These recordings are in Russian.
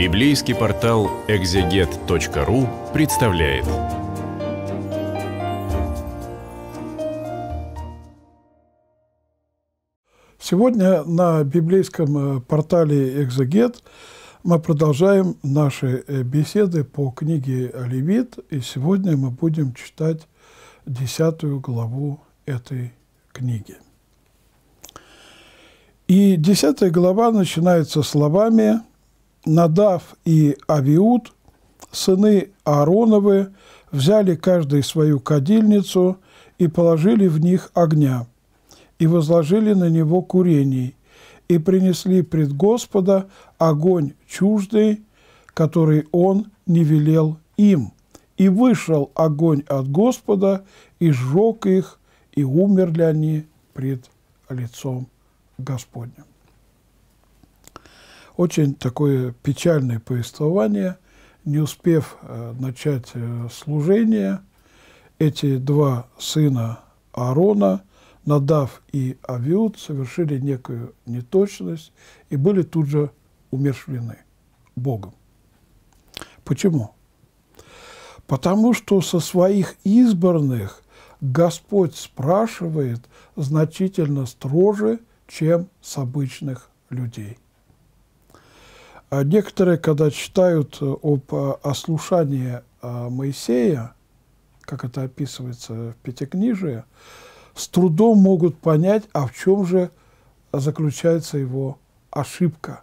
Библейский портал экзегет.ру представляет. Сегодня на библейском э, портале «Экзегет» мы продолжаем наши э, беседы по книге «Левит», и сегодня мы будем читать десятую главу этой книги. И десятая глава начинается словами Надав и Авиуд, сыны Аароновы, взяли каждый свою кадильницу и положили в них огня, и возложили на него курений, и принесли пред Господа огонь чуждый, который он не велел им. И вышел огонь от Господа, и сжег их, и умерли они пред лицом Господним. Очень такое печальное повествование. Не успев э, начать э, служение, эти два сына Аарона, Надав и Авиуд, совершили некую неточность и были тут же умершлены Богом. Почему? Потому что со своих избранных Господь спрашивает значительно строже, чем с обычных людей. А некоторые, когда читают э, об э, ослушании э, Моисея, как это описывается в Пятикнижии, с трудом могут понять, а в чем же заключается его ошибка.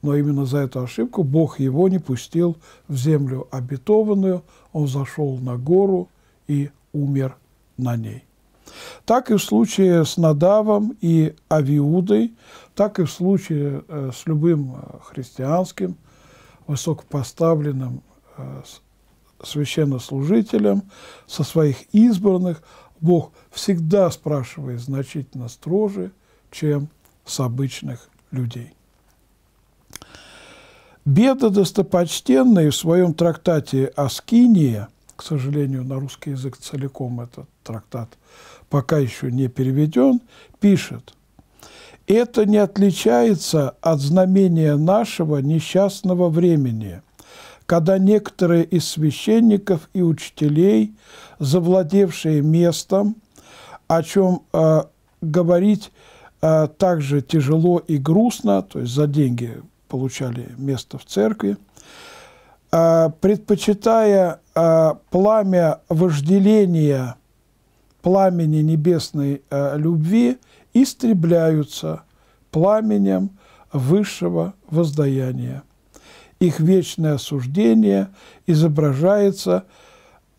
Но именно за эту ошибку Бог его не пустил в землю обетованную, он зашел на гору и умер на ней. Так и в случае с Надавом и Авиудой, так и в случае э, с любым э, христианским высокопоставленным э, священнослужителем со своих избранных, Бог всегда спрашивает значительно строже, чем с обычных людей. Беда достопочтенные в своем трактате «Аскиния», к сожалению, на русский язык целиком этот трактат – пока еще не переведен, пишет, «Это не отличается от знамения нашего несчастного времени, когда некоторые из священников и учителей, завладевшие местом, о чем э, говорить э, также тяжело и грустно, то есть за деньги получали место в церкви, э, предпочитая э, пламя вожделения пламени небесной э, любви истребляются пламенем высшего воздаяния. Их вечное осуждение изображается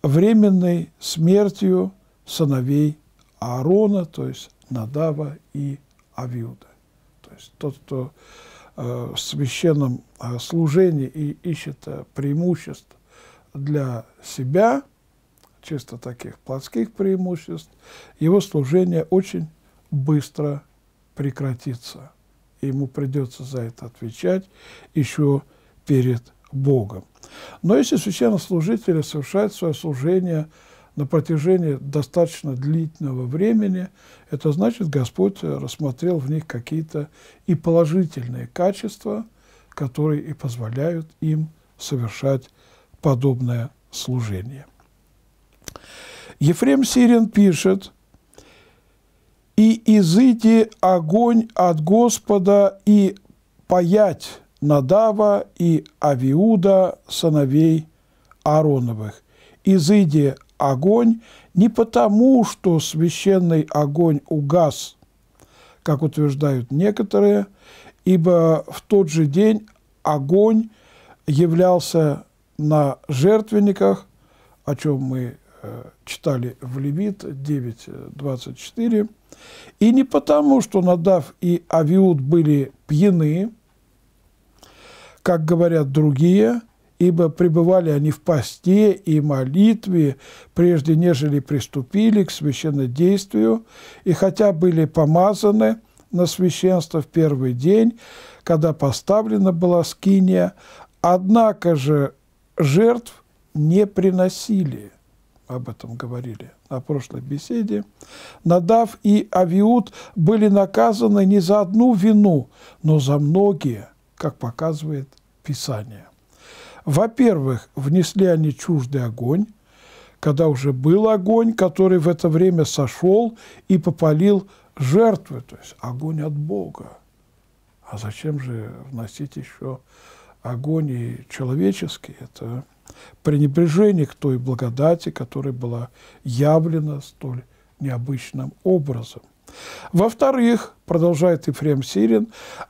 временной смертью сыновей Аарона, то есть Надава и Авиуда. То есть тот, кто э, в священном э, служении и ищет э, преимуществ для себя – чисто таких плотских преимуществ, его служение очень быстро прекратится. И ему придется за это отвечать еще перед Богом. Но если священнослужители совершают свое служение на протяжении достаточно длительного времени, это значит, Господь рассмотрел в них какие-то и положительные качества, которые и позволяют им совершать подобное служение. Ефрем Сирин пишет, «И изыти огонь от Господа и паять Надава и Авиуда, сыновей Ароновых. Изыди огонь не потому, что священный огонь угас, как утверждают некоторые, ибо в тот же день огонь являлся на жертвенниках, о чем мы Э, читали в Левит 9.24. «И не потому, что Надав и Авиуд были пьяны, как говорят другие, ибо пребывали они в посте и молитве, прежде нежели приступили к священнодействию, и хотя были помазаны на священство в первый день, когда поставлена была скиния, однако же жертв не приносили» об этом говорили на прошлой беседе, Надав и Авиуд были наказаны не за одну вину, но за многие, как показывает Писание. Во-первых, внесли они чуждый огонь, когда уже был огонь, который в это время сошел и попалил жертвы, то есть огонь от Бога. А зачем же вносить еще агонии человеческие, это пренебрежение к той благодати, которая была явлена столь необычным образом. Во-вторых, продолжает Ефрем Сирин,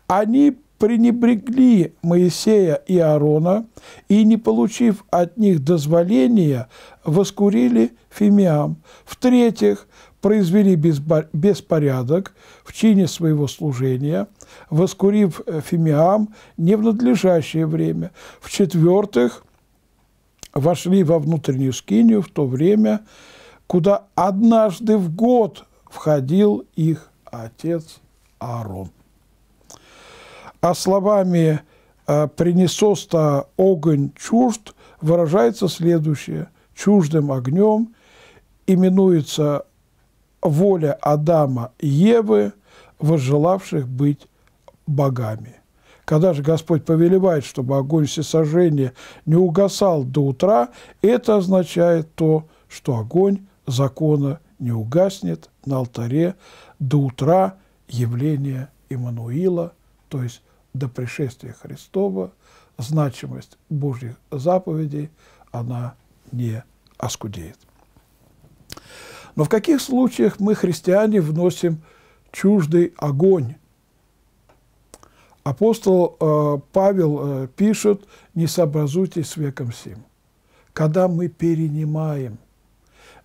они пренебрегли Моисея и Аарона и, не получив от них дозволения, воскурили фимиам. В-третьих, произвели беспорядок в чине своего служения, воскурив э, фимиам не в надлежащее время. В-четвертых, вошли во внутреннюю скинию в то время, куда однажды в год входил их отец Аарон. А словами э, «принесоста огонь чужд» выражается следующее. «Чуждым огнем именуется воля Адама и Евы, возжелавших быть богами. Когда же Господь повелевает, чтобы огонь всесожжения не угасал до утра, это означает то, что огонь закона не угаснет на алтаре до утра явления Иммануила, то есть до пришествия Христова, значимость Божьих заповедей, она не оскудеет. Но в каких случаях мы, христиане, вносим чуждый огонь? Апостол э, Павел э, пишет, не сообразуйтесь с веком сим. Когда мы перенимаем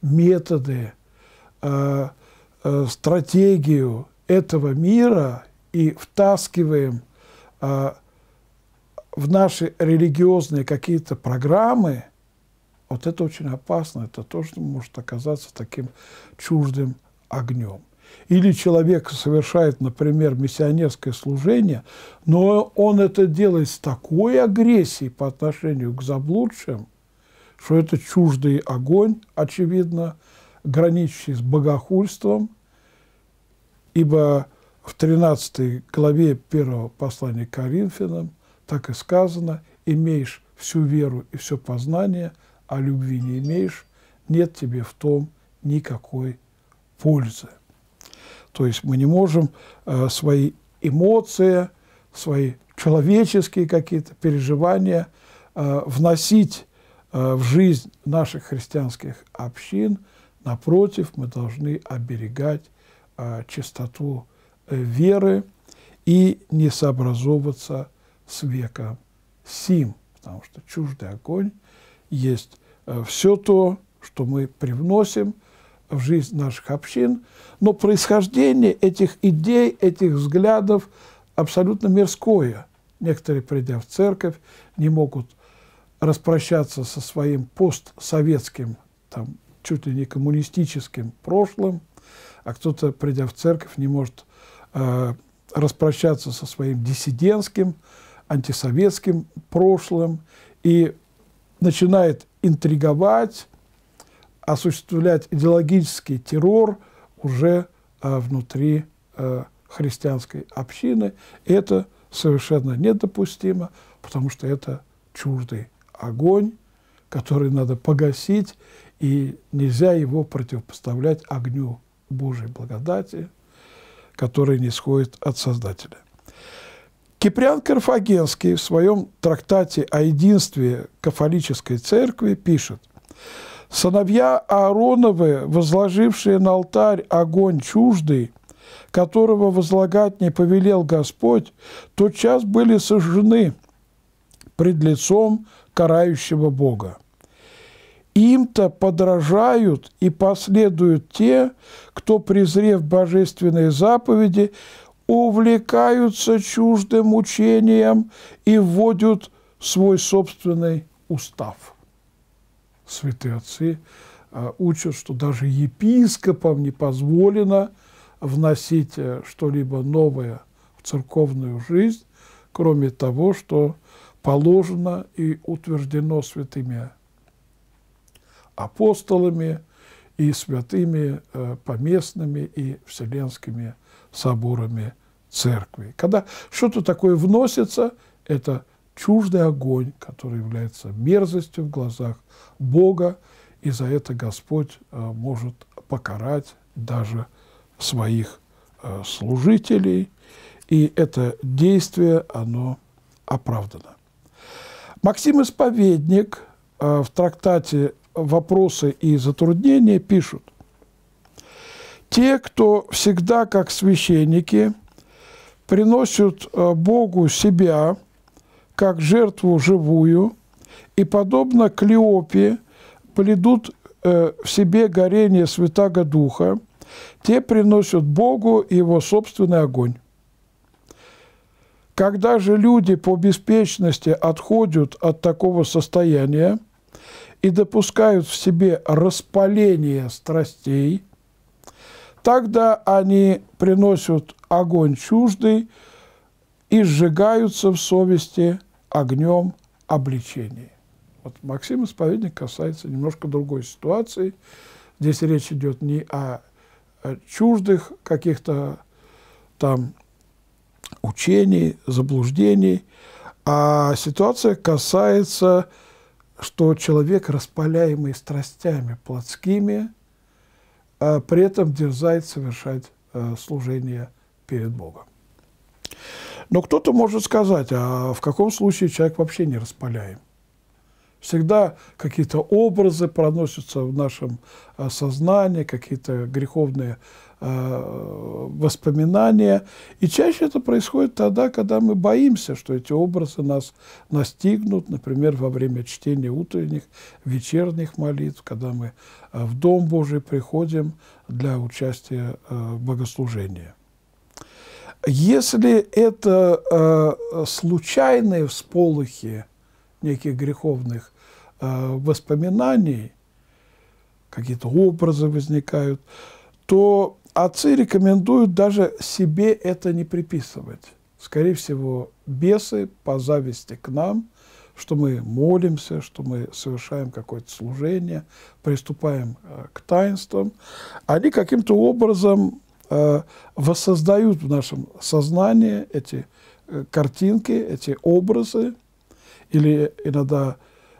методы, э, э, стратегию этого мира и втаскиваем э, в наши религиозные какие-то программы – вот это очень опасно, это то, что может оказаться таким чуждым огнем. Или человек совершает, например, миссионерское служение, но он это делает с такой агрессией по отношению к заблудшим, что это чуждый огонь, очевидно, граничащий с богохульством, ибо в 13 главе первого послания к Коринфянам так и сказано «имеешь всю веру и все познание – а любви не имеешь, нет тебе в том никакой пользы. То есть мы не можем э, свои эмоции, свои человеческие какие-то переживания э, вносить э, в жизнь наших христианских общин. Напротив, мы должны оберегать чистоту веры и не сообразовываться с веком сим, потому что чуждый огонь – есть э, все то, что мы привносим в жизнь наших общин, но происхождение этих идей, этих взглядов абсолютно мирское. Некоторые, придя в церковь, не могут распрощаться со своим постсоветским, там, чуть ли не коммунистическим прошлым, а кто-то, придя в церковь, не может э, распрощаться со своим диссидентским, антисоветским прошлым. И начинает интриговать, осуществлять идеологический террор уже а, внутри а, христианской общины. Это совершенно недопустимо, потому что это чуждый огонь, который надо погасить, и нельзя его противопоставлять огню Божьей благодати, который не сходит от Создателя. Киприан Карфагенский в своем трактате о единстве кафолической церкви пишет, «Сыновья Аароновы, возложившие на алтарь огонь чуждый, которого возлагать не повелел Господь, тотчас были сожжены пред лицом карающего Бога. Им-то подражают и последуют те, кто, презрев божественные заповеди, увлекаются чуждым учением и вводят свой собственный устав. Святые отцы э, учат, что даже епископам не позволено вносить э, что-либо новое в церковную жизнь, кроме того, что положено и утверждено святыми апостолами и святыми э, поместными и вселенскими соборами церкви. Когда что-то такое вносится, это чуждый огонь, который является мерзостью в глазах Бога, и за это Господь э, может покарать даже своих э, служителей, и это действие, оно оправдано. Максим Исповедник э, в трактате «Вопросы и затруднения» пишут, «Те, кто всегда, как священники, приносят э, Богу себя как жертву живую, и, подобно Клеопе, бледут э, в себе горение Святаго Духа, те приносят Богу его собственный огонь. Когда же люди по беспечности отходят от такого состояния и допускают в себе распаление страстей – Тогда они приносят огонь чуждый и сжигаются в совести огнем обличения. Вот Максим Исповедник касается немножко другой ситуации. Здесь речь идет не о чуждых каких-то там учений, заблуждений, а ситуация касается, что человек, распаляемый страстями плотскими – а при этом дерзает совершать э, служение перед Богом. Но кто-то может сказать, а в каком случае человек вообще не распаляем? Всегда какие-то образы проносятся в нашем а, сознании, какие-то греховные а, воспоминания. И чаще это происходит тогда, когда мы боимся, что эти образы нас настигнут, например, во время чтения утренних, вечерних молитв, когда мы а, в Дом Божий приходим для участия в богослужении. Если это случайные всполохи неких греховных э, воспоминаний, какие-то образы возникают, то отцы рекомендуют даже себе это не приписывать. Скорее всего, бесы по зависти к нам, что мы молимся, что мы совершаем какое-то служение, приступаем э, к таинствам, они каким-то образом э, воссоздают в нашем сознании эти картинки, эти образы, или иногда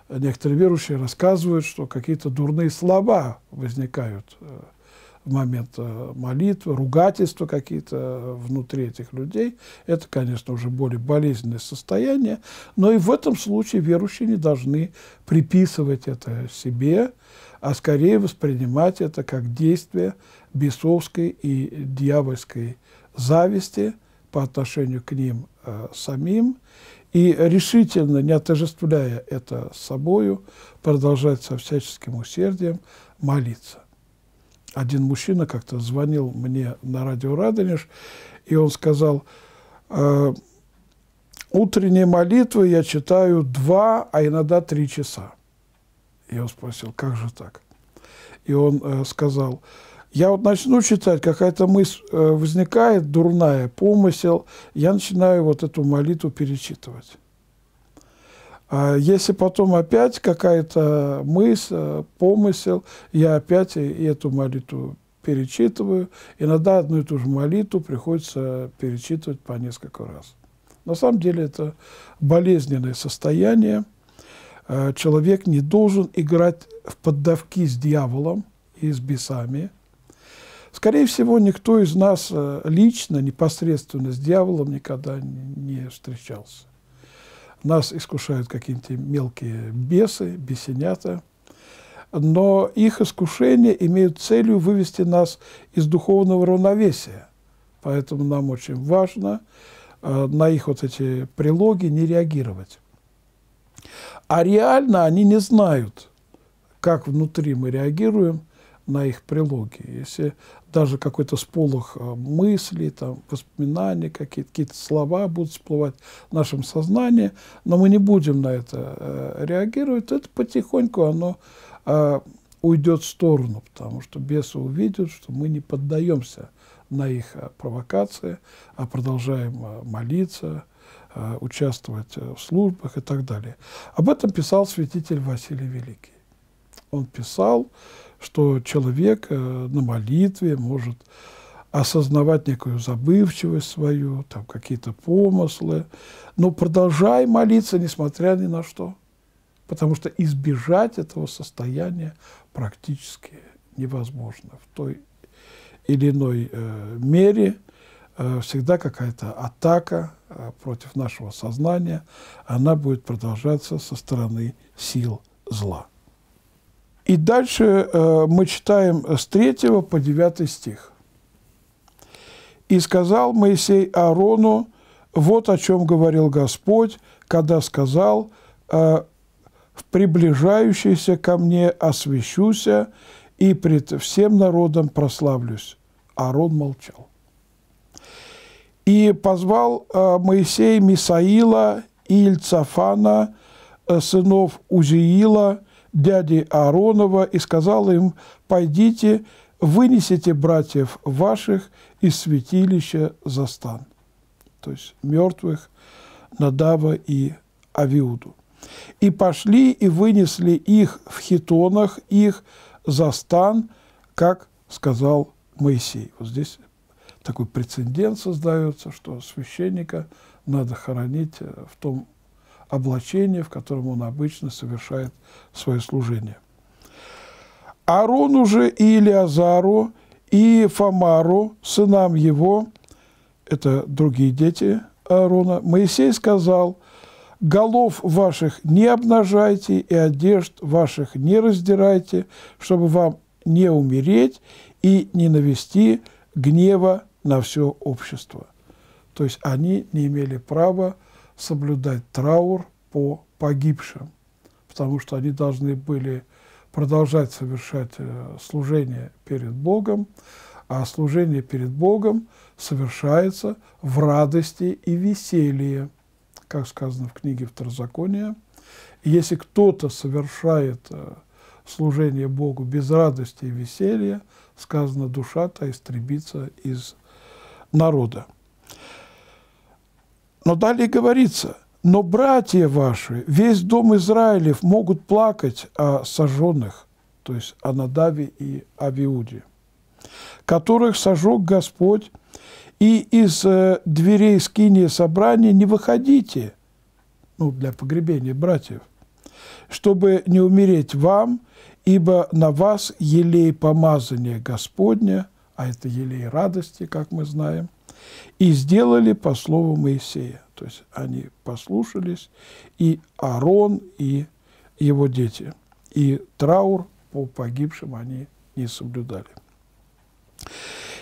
некоторые верующие рассказывают, что какие-то дурные слова возникают э, в момент э, молитвы, ругательства какие-то э, внутри этих людей. Это, конечно, уже более болезненное состояние, но и в этом случае верующие не должны приписывать это себе, а скорее воспринимать это как действие бесовской и дьявольской зависти по отношению к ним э, самим и решительно, не отожествляя это с собою, продолжать со всяческим усердием молиться. Один мужчина как-то звонил мне на радио «Радонеж», и он сказал, э, «Утренние молитвы я читаю два, а иногда три часа». Я спросил, как же так? И он э, сказал, «Э, я вот начну читать, какая-то мысль э, возникает дурная, помысел, я начинаю вот эту молитву перечитывать. А если потом опять какая-то мысль, э, помысел, я опять и эту молитву перечитываю. Иногда одну и ту же молитву приходится перечитывать по несколько раз. На самом деле это болезненное состояние. Э, человек не должен играть в поддавки с дьяволом и с бесами – Скорее всего, никто из нас э, лично, непосредственно с дьяволом никогда не встречался. Нас искушают какие-то мелкие бесы, бесенята, но их искушения имеют целью вывести нас из духовного равновесия. Поэтому нам очень важно э, на их вот эти прилоги не реагировать. А реально они не знают, как внутри мы реагируем – на их прилоги. Если даже какой-то сполох а, мыслей, там, воспоминаний, какие-то, какие слова будут всплывать в нашем сознании, но мы не будем на это э, реагировать, это потихоньку оно э, уйдет в сторону, потому что бесы увидят, что мы не поддаемся на их э, провокации, а продолжаем э, молиться, э, участвовать в службах и так далее. Об этом писал святитель Василий Великий. Он писал, что человек э, на молитве может осознавать некую забывчивость свою, там какие-то помыслы, но продолжай молиться, несмотря ни на что, потому что избежать этого состояния практически невозможно. В той или иной э, мере э, всегда какая-то атака э, против нашего сознания, она будет продолжаться со стороны сил зла. И дальше э, мы читаем с 3 по 9 стих. «И сказал Моисей Аарону, вот о чем говорил Господь, когда сказал, э, в приближающийся ко мне освящуся и пред всем народом прославлюсь». Аарон молчал. «И позвал э, Моисей Мисаила и Ильцафана, сынов Узиила, дяди Ааронова и сказал им, «Пойдите, вынесите братьев ваших из святилища за стан». То есть мертвых Надава и Авиуду. «И пошли и вынесли их в хитонах их за стан, как сказал Моисей». Вот здесь такой прецедент создается, что священника надо хоронить э, в том облачение, в котором он обычно совершает свое служение. Аарону же и Илиазару, и Фамару, сынам его, это другие дети Аарона, Моисей сказал, «Голов ваших не обнажайте, и одежд ваших не раздирайте, чтобы вам не умереть и не навести гнева на все общество». То есть они не имели права соблюдать траур по погибшим, потому что они должны были продолжать совершать э, служение перед Богом, а служение перед Богом совершается в радости и веселье, как сказано в книге Второзакония. И если кто-то совершает э, служение Богу без радости и веселья, сказано, душа-то истребится из народа. Но далее говорится, но братья ваши, весь дом Израилев могут плакать о сожженных, то есть о Надаве и Авиуде, которых сожег Господь, и из э, дверей скиния собрания не выходите, ну, для погребения братьев, чтобы не умереть вам, ибо на вас елей помазания Господня, а это елей радости, как мы знаем – и сделали по слову Моисея. То есть они послушались, и Аарон, и его дети. И траур по погибшим они не соблюдали.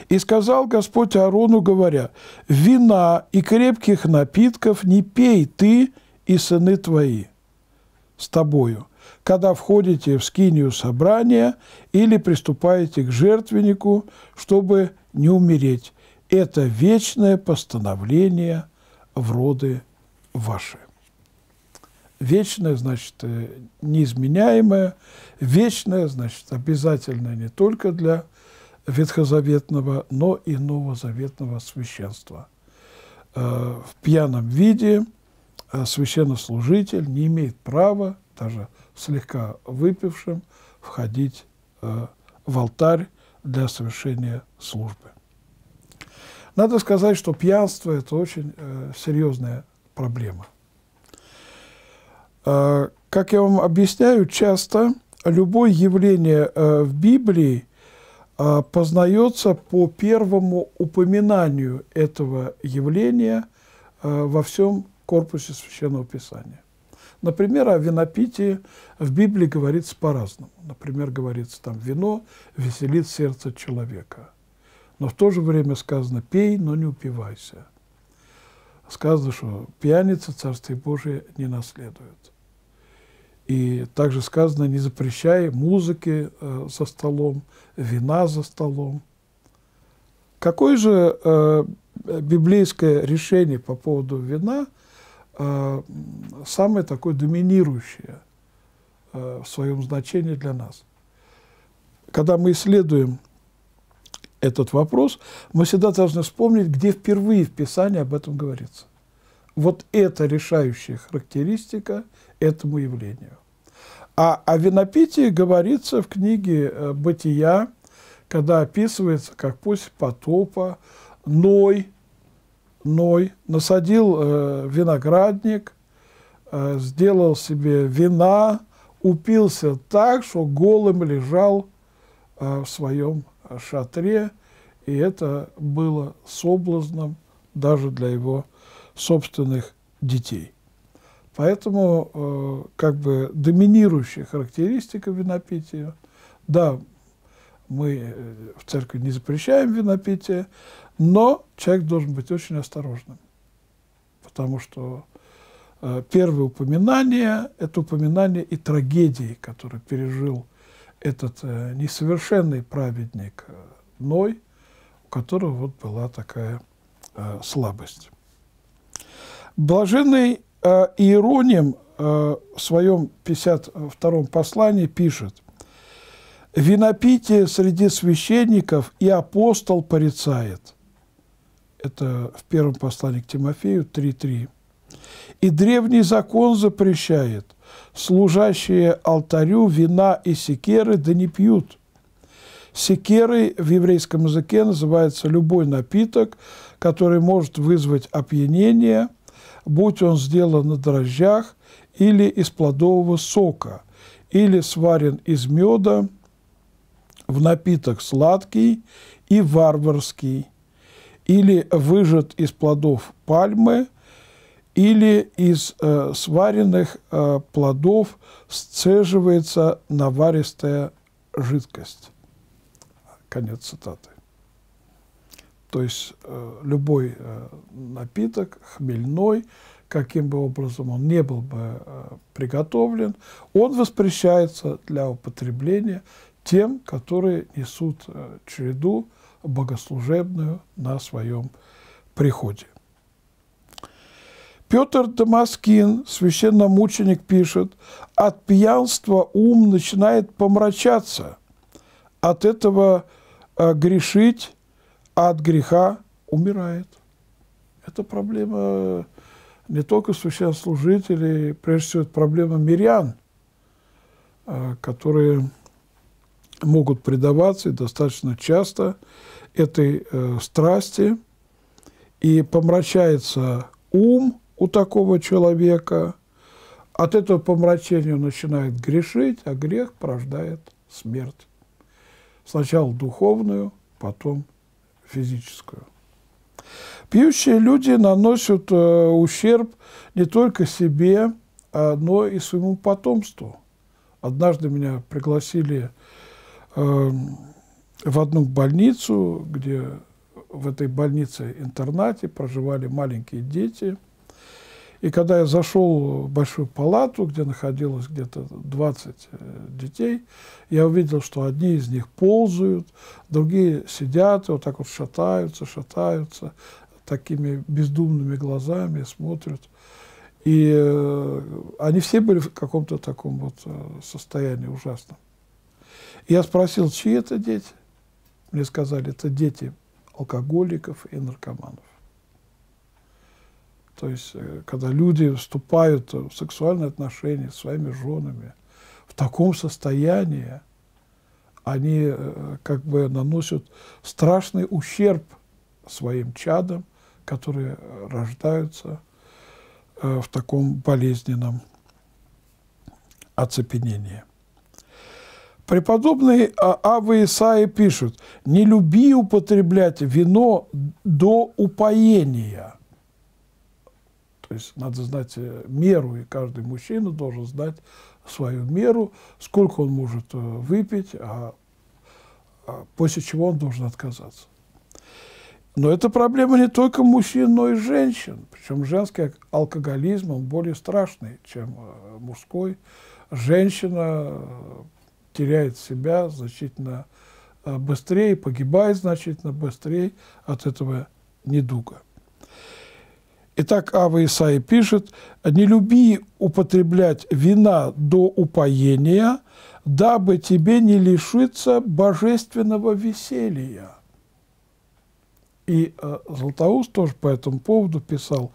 «И сказал Господь Аарону, говоря, «Вина и крепких напитков не пей ты и сыны твои с тобою, когда входите в скинию собрания или приступаете к жертвеннику, чтобы не умереть, это вечное постановление в роды ваши. Вечное, значит, э, неизменяемое, вечное, значит, обязательное не только для ветхозаветного, но и новозаветного священства. Э, в пьяном виде э, священнослужитель не имеет права, даже слегка выпившим, входить в алтарь для совершения службы. Надо сказать, что пьянство – это очень э, серьезная проблема. Э, как я вам объясняю, часто любое явление э, в Библии э, познается по первому упоминанию этого явления э, во всем корпусе Священного Писания. Например, о винопитии в Библии говорится по-разному. Например, говорится там «вино веселит сердце человека». Но в то же время сказано «пей, но не упивайся». Сказано, что пьяница Царствие Божие не наследует. И также сказано «не запрещай музыки э, со столом, вина за столом». Какое же э, библейское решение по поводу вина э, самое такое доминирующее э, – в своем значении для нас. Когда мы исследуем этот вопрос, мы всегда должны вспомнить, где впервые в Писании об этом говорится. Вот это решающая характеристика этому явлению. А о винопитии говорится в книге э, «Бытия», когда описывается, как пусть потопа Ной, Ной насадил э, виноградник, э, сделал себе вина, упился так, что голым лежал э, в своем шатре, и это было соблазном даже для его собственных детей. Поэтому э, как бы доминирующая характеристика винопития, да, мы э, в церкви не запрещаем винопитие, но человек должен быть очень осторожным, потому что э, первое упоминание – это упоминание и трагедии, которую пережил этот э, несовершенный праведник э, Ной, у которого вот была такая э, слабость. Блаженный Иероним в своем 52-м послании пишет, «Винопитие среди священников и апостол порицает». Это в первом послании к Тимофею 3.3. И древний закон запрещает, служащие алтарю вина и секеры да не пьют. Секерой в еврейском языке называется любой напиток, который может вызвать опьянение, будь он сделан на дрожжах или из плодового сока, или сварен из меда, в напиток сладкий и варварский, или выжат из плодов пальмы – или из э, сваренных э, плодов сцеживается наваристая жидкость. Конец цитаты. То есть э, любой э, напиток, хмельной, каким бы образом он не был бы э, приготовлен, он воспрещается для употребления тем, которые несут э, череду богослужебную на своем приходе. Петр Дамаскин, священномученик, пишет, от пьянства ум начинает помрачаться, от этого э, грешить, а от греха умирает. Это проблема э, не только священнослужителей, прежде всего, это проблема мирян, э, которые могут предаваться достаточно часто этой страсти, и помрачается ум, у такого человека. От этого помрачения он начинает грешить, а грех порождает смерть. Сначала духовную, потом физическую. Пьющие люди наносят э, ущерб не только себе, а, но и своему потомству. Однажды меня пригласили э, в одну больницу, где в этой больнице-интернате проживали маленькие дети – и когда я зашел в большую палату, где находилось где-то 20 э, детей, я увидел, что одни из них ползают, другие сидят и вот так вот шатаются, шатаются, такими бездумными глазами смотрят. И э, они все были в каком-то таком вот э, состоянии ужасном. И я спросил, чьи это дети? Мне сказали, это дети алкоголиков и наркоманов. То есть, э, когда люди вступают в сексуальные отношения с своими женами, в таком состоянии они э, как бы наносят страшный ущерб своим чадам, которые рождаются э, в таком болезненном оцепенении. Преподобный а-, Авы Исаи пишет, «Не люби употреблять вино до упоения» То есть надо знать э, меру, и каждый мужчина должен знать свою меру, сколько он может э, выпить, а, а после чего он должен отказаться. Но это проблема не только мужчин, но и женщин. Причем женский алкоголизм, он более страшный, чем э, мужской. Женщина теряет себя значительно быстрее, погибает значительно быстрее от этого недуга. Итак, Ава Исаи пишет, «Не люби употреблять вина до упоения, дабы тебе не лишиться божественного веселья». И э, Златоуст тоже по этому поводу писал,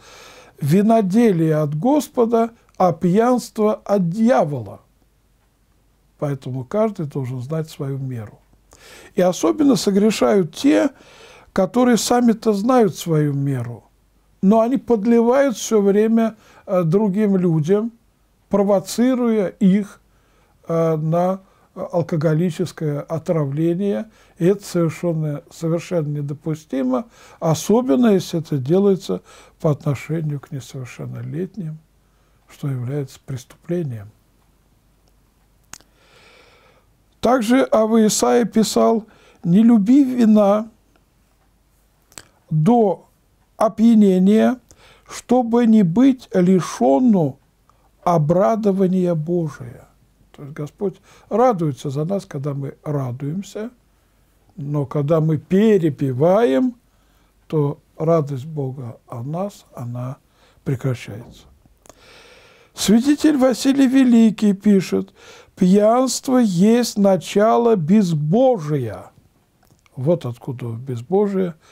«Виноделие от Господа, а пьянство от дьявола». Поэтому каждый должен знать свою меру. И особенно согрешают те, которые сами-то знают свою меру – но они подливают все время э, другим людям, провоцируя их э, на э, алкоголическое отравление. И это совершенно, совершенно недопустимо, особенно если это делается по отношению к несовершеннолетним, что является преступлением. Также Авы Исаия писал, «Не люби вина до опьянение, чтобы не быть лишенным обрадования Божия. То есть Господь радуется за нас, когда мы радуемся, но когда мы перепеваем, то радость Бога о нас, она прекращается. Святитель Василий Великий пишет, «Пьянство есть начало безбожия». Вот откуда безбожие –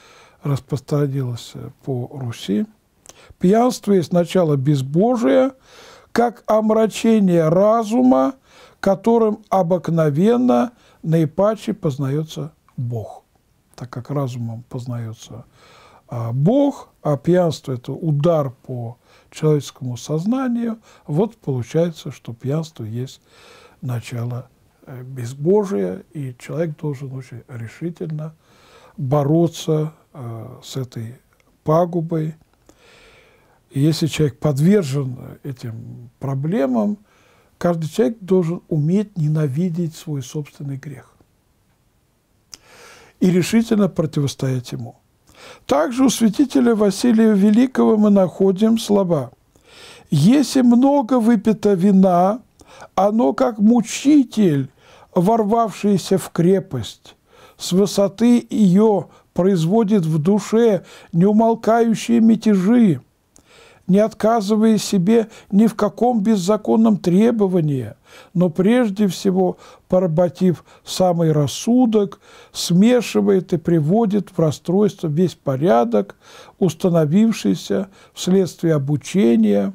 распространилось по Руси. Пьянство есть начало безбожия, как омрачение разума, которым обыкновенно наипаче познается Бог. Так как разумом познается а, Бог, а пьянство – это удар по человеческому сознанию, вот получается, что пьянство есть начало э, безбожия, и человек должен очень решительно бороться Э, с этой пагубой. И если человек подвержен этим проблемам, каждый человек должен уметь ненавидеть свой собственный грех и решительно противостоять ему. Также у святителя Василия Великого мы находим слова. «Если много выпито вина, оно как мучитель, ворвавшийся в крепость, с высоты ее – производит в душе неумолкающие мятежи, не отказывая себе ни в каком беззаконном требовании, но прежде всего, поработив самый рассудок, смешивает и приводит в расстройство весь порядок, установившийся вследствие обучения.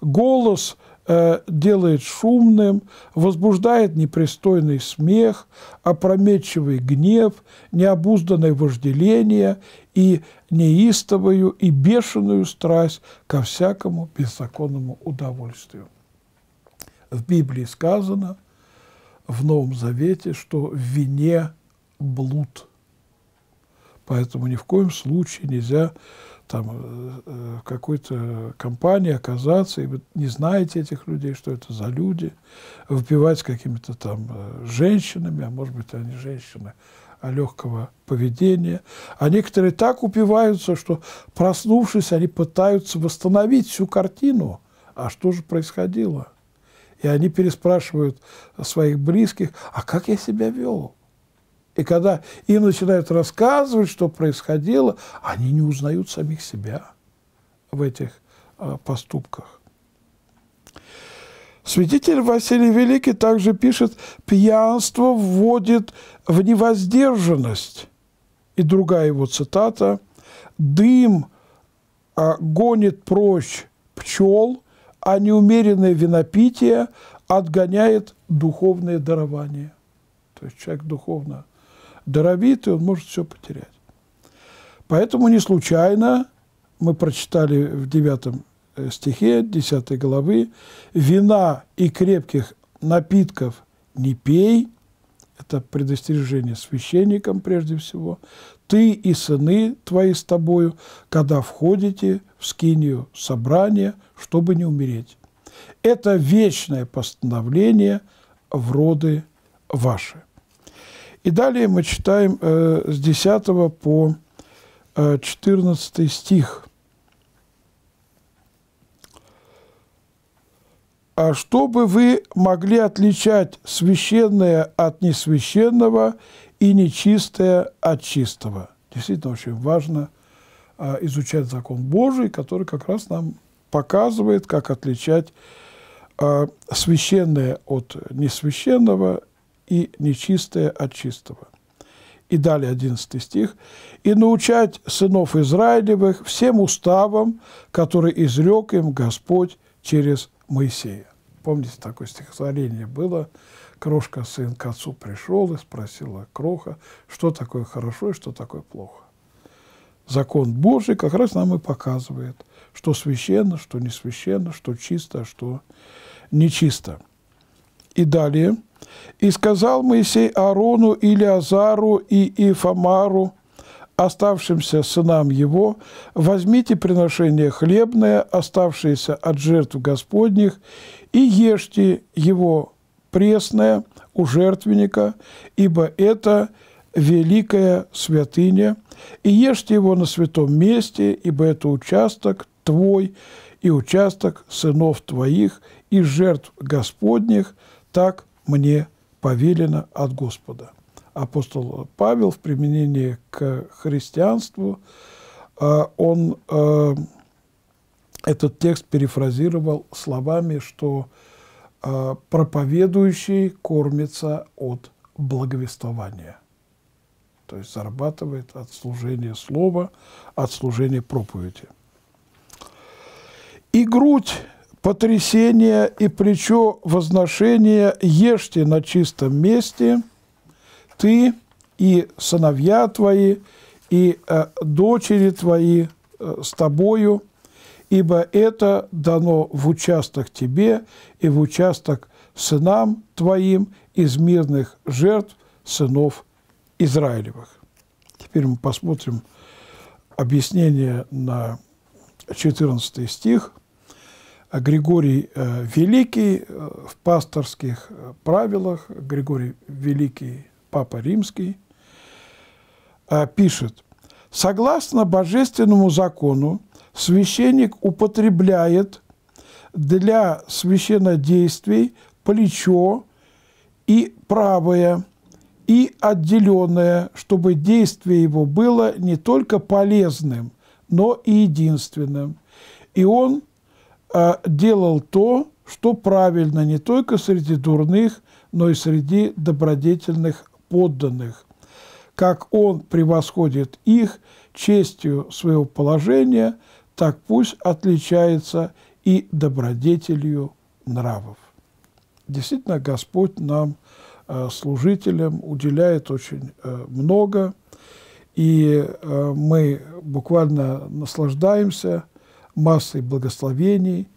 Голос – Э, делает шумным, возбуждает непристойный смех, опрометчивый гнев, необузданное вожделение и неистовую и бешеную страсть ко всякому беззаконному удовольствию. В Библии сказано, в Новом Завете, что в вине блуд. Поэтому ни в коем случае нельзя там в э, э, какой-то компании оказаться, и вы не знаете этих людей, что это за люди, выпивать с какими-то там э, женщинами, а может быть, они женщины, а легкого поведения. А некоторые так упиваются, что, проснувшись, они пытаются восстановить всю картину. А что же происходило? И они переспрашивают своих близких, а как я себя вел? И когда им начинают рассказывать, что происходило, они не узнают самих себя в этих а, поступках. Святитель Василий Великий также пишет, пьянство вводит в невоздержанность. И другая его цитата, дым а, гонит прочь пчел, а неумеренное винопитие отгоняет духовные дарования. То есть человек духовно и он может все потерять. Поэтому не случайно мы прочитали в 9 э, стихе 10 главы «Вина и крепких напитков не пей» – это предостережение священникам прежде всего. «Ты и сыны твои с тобою, когда входите в скинию собрания, чтобы не умереть». Это вечное постановление в роды ваши. И далее мы читаем э, с 10 по э, 14 стих. А чтобы вы могли отличать священное от несвященного и нечистое от чистого. Действительно, очень важно э, изучать закон Божий, который как раз нам показывает, как отличать э, священное от несвященного и нечистое от чистого». И далее 11 стих. «И научать сынов Израилевых всем уставам, которые изрек им Господь через Моисея». Помните, такое стихотворение было? Крошка сын к отцу пришел и спросила Кроха, что такое хорошо и что такое плохо. Закон Божий как раз нам и показывает, что священно, что не священно, что чисто, а что нечисто. И далее. «И сказал Моисей Аарону, Илиазару и Ифамару, оставшимся сынам его, возьмите приношение хлебное, оставшееся от жертв Господних, и ешьте его пресное у жертвенника, ибо это великая святыня, и ешьте его на святом месте, ибо это участок твой и участок сынов твоих и жертв Господних, так мне повелено от Господа. Апостол Павел в применении к христианству, э, он э, этот текст перефразировал словами, что э, проповедующий кормится от благовествования, то есть зарабатывает от служения слова, от служения проповеди. И грудь потрясение и плечо возношения ешьте на чистом месте, ты и сыновья твои, и э, дочери твои э, с тобою, ибо это дано в участок тебе и в участок сынам твоим из мирных жертв сынов Израилевых. Теперь мы посмотрим объяснение на 14 стих – а Григорий э, Великий э, в пасторских э, правилах, Григорий Великий, Папа Римский, пишет, «Согласно божественному закону, священник употребляет для священнодействий плечо и правое, и отделенное, чтобы действие его было не только полезным, но и единственным. И он – а, делал то, что правильно не только среди дурных, но и среди добродетельных подданных, как он превосходит их честью своего положения, так пусть отличается и добродетелью нравов. Действительно, Господь нам, э, служителям, уделяет очень э, много, и э, мы буквально наслаждаемся – массой благословений,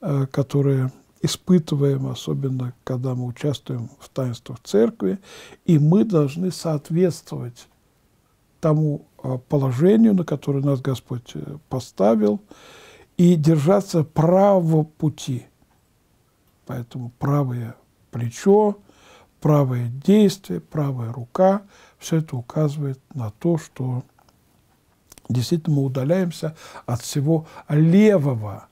э, которые испытываем, особенно когда мы участвуем в таинствах церкви, и мы должны соответствовать тому э, положению, на которое нас Господь э, поставил, и держаться правого пути. Поэтому правое плечо, правое действие, правая рука – все это указывает на то, что действительно мы удаляемся от всего левого,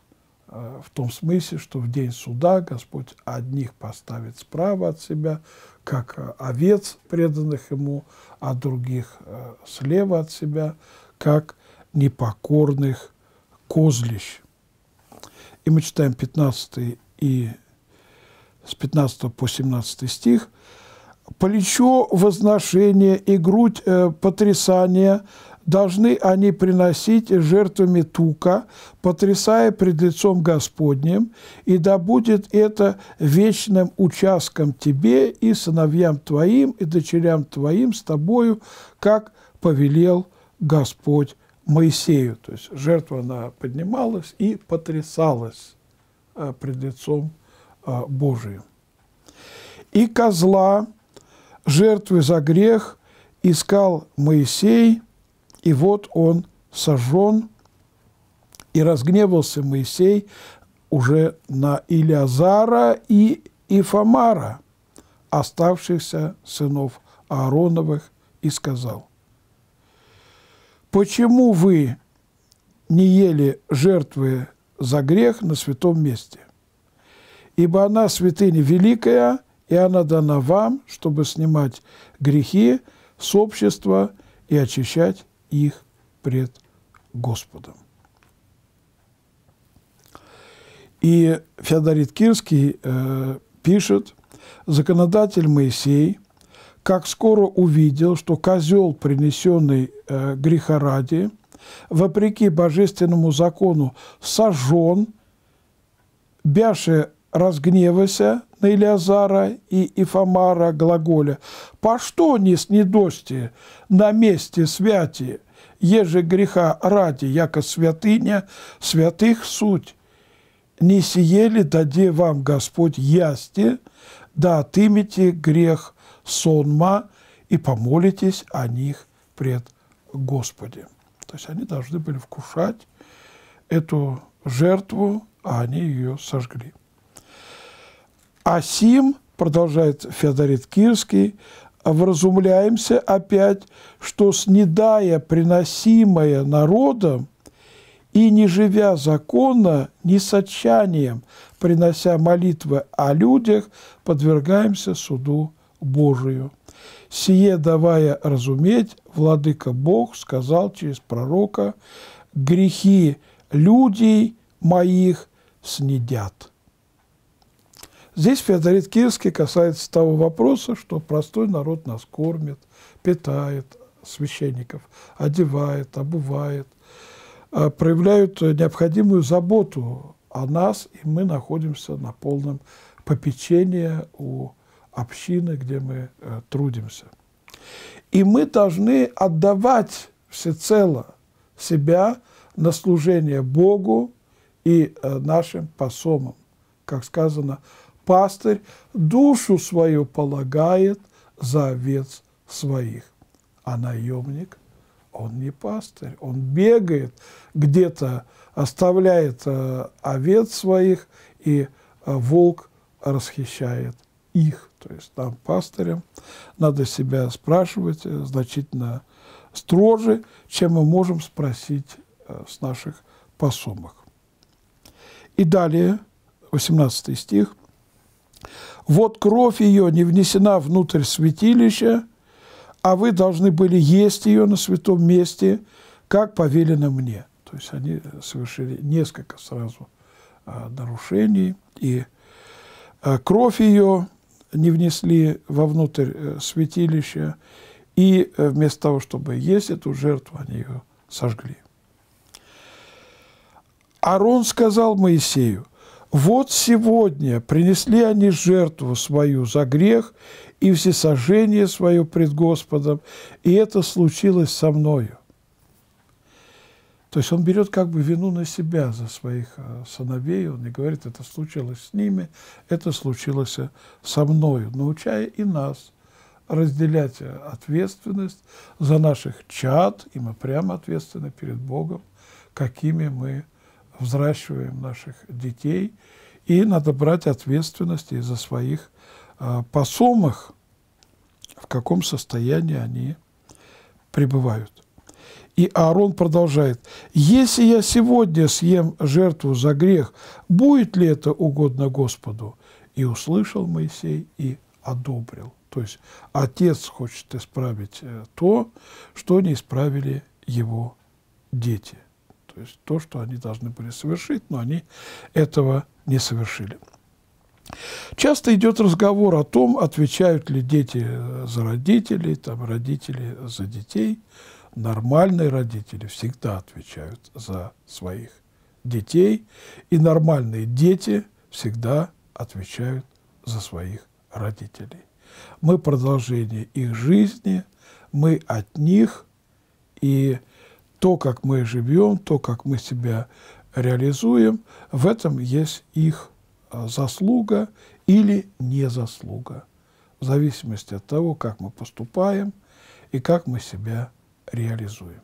э, в том смысле, что в день суда Господь одних поставит справа от себя, как э, овец, преданных Ему, а других э, слева от себя, как непокорных козлищ. И мы читаем 15 и с 15 по 17 стих. «Плечо возношение и грудь э, потрясания – должны они приносить жертвами тука, потрясая пред лицом Господним, и да будет это вечным участком тебе и сыновьям твоим, и дочерям твоим с тобою, как повелел Господь Моисею. То есть жертва она поднималась и потрясалась э, пред лицом э, Божиим. И козла жертвы за грех искал Моисей – и вот он сожжен, и разгневался Моисей уже на Илиазара и Ифамара, оставшихся сынов Аароновых, и сказал, «Почему вы не ели жертвы за грех на святом месте? Ибо она святыня великая, и она дана вам, чтобы снимать грехи с общества и очищать их пред Господом. И Феодорит Кирский э, пишет, законодатель Моисей, как скоро увидел, что козел, принесенный э, греха вопреки божественному закону, сожжен, бяше разгневайся на Илиазара и Ифамара глаголя, «По что не снедости на месте святи, еже греха ради, яко святыня, святых суть? Не сиели даде вам Господь ясти, да отымите грех сонма и помолитесь о них пред Господи». То есть они должны были вкушать эту жертву, а они ее сожгли. Асим продолжает Феодорит Кирский, вразумляемся опять, что снедая приносимое народом и не живя законно, не с отчаянием, принося молитвы о людях, подвергаемся суду Божию. Сие давая разуметь, Владыка Бог сказал через пророка, грехи людей моих снедят. Здесь Феодорит Киевский касается того вопроса, что простой народ нас кормит, питает священников, одевает, обувает, э, проявляют необходимую заботу о нас, и мы находимся на полном попечении у общины, где мы э, трудимся. И мы должны отдавать всецело себя на служение Богу и э, нашим посомам. Как сказано, пастырь душу свою полагает за овец своих. А наемник, он не пастырь, он бегает где-то, оставляет э, овец своих, и э, волк расхищает их. То есть там пастырем надо себя спрашивать э, значительно строже, чем мы можем спросить с наших посомых. И далее, 18 стих, вот кровь ее не внесена внутрь святилища, а вы должны были есть ее на святом месте, как повелено мне». То есть они совершили несколько сразу а, нарушений, и а, кровь ее не внесли вовнутрь э, святилища, и э, вместо того, чтобы есть эту жертву, они ее сожгли. Арон сказал Моисею, вот сегодня принесли они жертву свою за грех и всесожжение свое пред Господом, и это случилось со мною. То есть он берет как бы вину на себя за своих э, сыновей, он не говорит, это случилось с ними, это случилось э, со мною, научая и нас разделять э, ответственность за наших чад, и мы прямо ответственны перед Богом, какими мы взращиваем наших детей, и надо брать ответственность и за своих а, посомых, в каком состоянии они пребывают. И Аарон продолжает, «Если я сегодня съем жертву за грех, будет ли это угодно Господу?» И услышал Моисей и одобрил. То есть отец хочет исправить э, то, что не исправили его дети – то есть то, что они должны были совершить, но они этого не совершили. Часто идет разговор о том, отвечают ли дети за родителей, там, родители за детей. Нормальные родители всегда отвечают за своих детей, и нормальные дети всегда отвечают за своих родителей. Мы продолжение их жизни, мы от них, и то, как мы живем, то, как мы себя реализуем, в этом есть их а, заслуга или не заслуга, в зависимости от того, как мы поступаем и как мы себя реализуем.